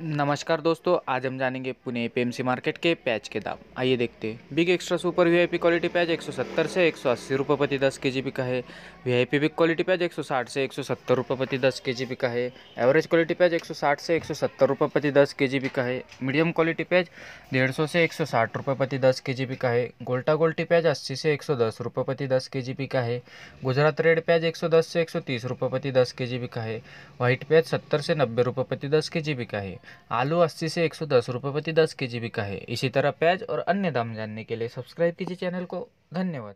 नमस्कार दोस्तों आज हम जानेंगे पुणे पीएमसी मार्केट के पैच के दाम आइए देखते हैं big extra super VIP quality patch 170 से 180 रुपए प्रति 10 केजीबी का है वीआईपी बिग क्वालिटी पैच 160 से 170 रुपए प्रति 10 केजीबी का है एवरेज क्वालिटी पैच 160 से 170 रुपए प्रति 10 केजीबी का है मीडियम क्वालिटी पैच डेढ़ से एक सौ प्रति 10 केजीबी का है गोल्टा गोल्टी पैच अस्सी से एक सौ प्रति 10 केजीबी का है गुजरात रेड पैच एक से एक सौ प्रति 10 केजीबी का है व्हाइट पैच सत्तर से नब्बे रुपये प्रति 10 केजीबी का है आलू अस्सी से एक सौ दस रुपये प्रति दस के जी बिका है इसी तरह प्याज और अन्य दाम जानने के लिए सब्सक्राइब कीजिए चैनल को धन्यवाद